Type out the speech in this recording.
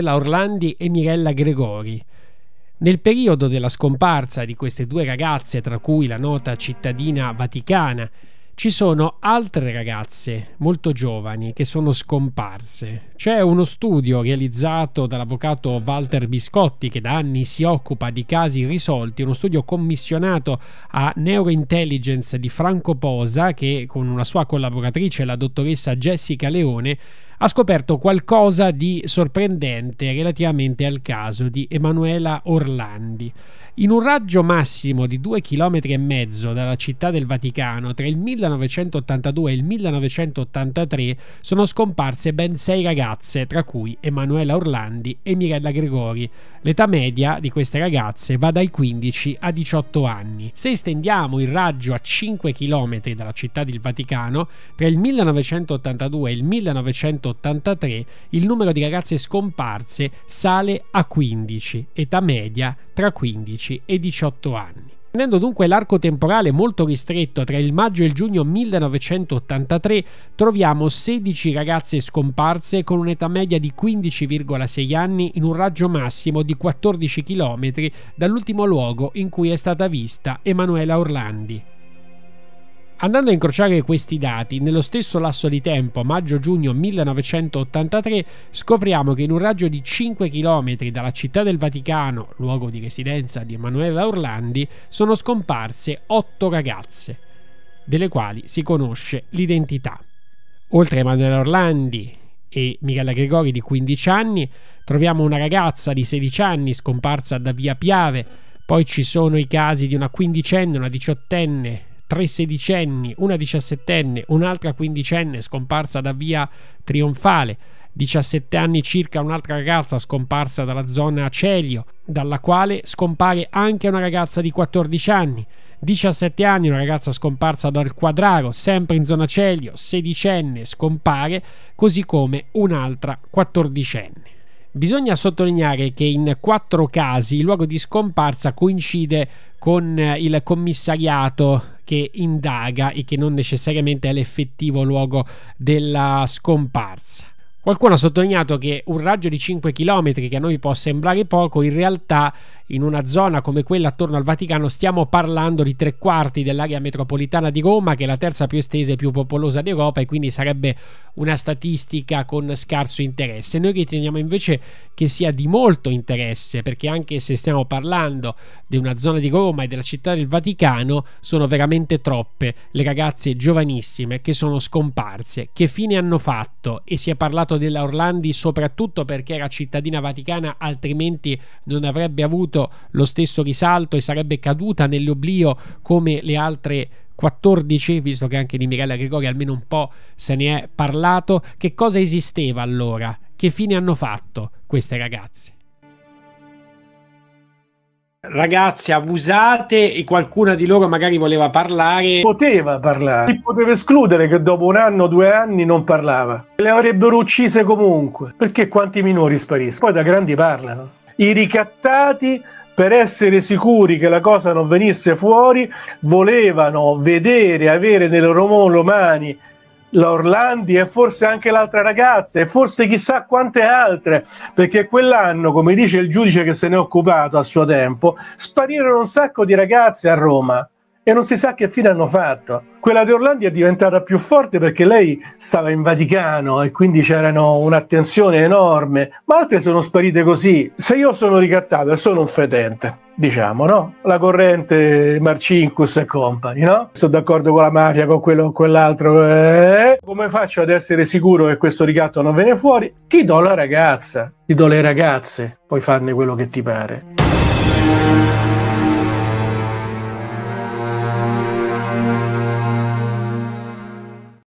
Manuela Orlandi e Mirella Gregori. Nel periodo della scomparsa di queste due ragazze, tra cui la nota cittadina vaticana, ci sono altre ragazze molto giovani che sono scomparse. C'è uno studio realizzato dall'avvocato Walter Biscotti che da anni si occupa di casi risolti, uno studio commissionato a Neurointelligence di Franco Posa che con una sua collaboratrice, la dottoressa Jessica Leone, ha scoperto qualcosa di sorprendente relativamente al caso di Emanuela Orlandi. In un raggio massimo di 2,5 km e mezzo dalla città del Vaticano, tra il 1982 e il 1983 sono scomparse ben sei ragazze, tra cui Emanuela Orlandi e Mirella Gregori. L'età media di queste ragazze va dai 15 a 18 anni. Se estendiamo il raggio a 5 km dalla città del Vaticano, tra il 1982 e il 1983 1983 il numero di ragazze scomparse sale a 15, età media tra 15 e 18 anni. Tenendo dunque l'arco temporale molto ristretto tra il maggio e il giugno 1983, troviamo 16 ragazze scomparse con un'età media di 15,6 anni in un raggio massimo di 14 km dall'ultimo luogo in cui è stata vista Emanuela Orlandi. Andando a incrociare questi dati, nello stesso lasso di tempo, maggio-giugno 1983, scopriamo che in un raggio di 5 km dalla città del Vaticano, luogo di residenza di Emanuela Orlandi, sono scomparse 8 ragazze, delle quali si conosce l'identità. Oltre a Emanuela Orlandi e Michela Gregori di 15 anni, troviamo una ragazza di 16 anni scomparsa da Via Piave, poi ci sono i casi di una quindicenne, una diciottenne tre sedicenni, una diciassettenne, un'altra quindicenne scomparsa da via Trionfale, 17 anni circa un'altra ragazza scomparsa dalla zona Celio, dalla quale scompare anche una ragazza di 14 anni, 17 anni una ragazza scomparsa dal Quadraro, sempre in zona Celio, sedicenne scompare, così come un'altra quattordicenne. Bisogna sottolineare che in quattro casi il luogo di scomparsa coincide con eh, il commissariato che indaga e che non necessariamente è l'effettivo luogo della scomparsa. Qualcuno ha sottolineato che un raggio di 5 km che a noi può sembrare poco, in realtà in una zona come quella attorno al Vaticano stiamo parlando di tre quarti dell'area metropolitana di Roma, che è la terza più estesa e più popolosa d'Europa e quindi sarebbe una statistica con scarso interesse. Noi riteniamo invece che sia di molto interesse, perché anche se stiamo parlando di una zona di Roma e della città del Vaticano, sono veramente troppe le ragazze giovanissime che sono scomparse. Che fine hanno fatto? E si è parlato parlato della Orlandi soprattutto perché era cittadina vaticana, altrimenti non avrebbe avuto lo stesso risalto e sarebbe caduta nell'oblio come le altre 14, visto che anche di Mirella Gregori almeno un po' se ne è parlato, che cosa esisteva allora? Che fine hanno fatto queste ragazze? ragazze abusate e qualcuna di loro magari voleva parlare. Poteva parlare, si poteva escludere che dopo un anno, due anni non parlava. Le avrebbero uccise comunque, perché quanti minori spariscono? Poi da grandi parlano. I ricattati per essere sicuri che la cosa non venisse fuori, volevano vedere, avere nelle loro mani la Orlandi e forse anche l'altra ragazza e forse chissà quante altre, perché quell'anno, come dice il giudice che se ne è occupato a suo tempo, sparirono un sacco di ragazze a Roma e non si sa che fine hanno fatto. Quella di Orlandi è diventata più forte perché lei stava in Vaticano e quindi c'era un'attenzione enorme, ma altre sono sparite così. Se io sono ricattato e sono un fedente, diciamo, no? La corrente Marcinkus e compagni, no? Sono d'accordo con la mafia, con quello, con quell'altro. Eh? Come faccio ad essere sicuro che questo ricatto non viene fuori? Ti do la ragazza, ti do le ragazze, puoi farne quello che ti pare.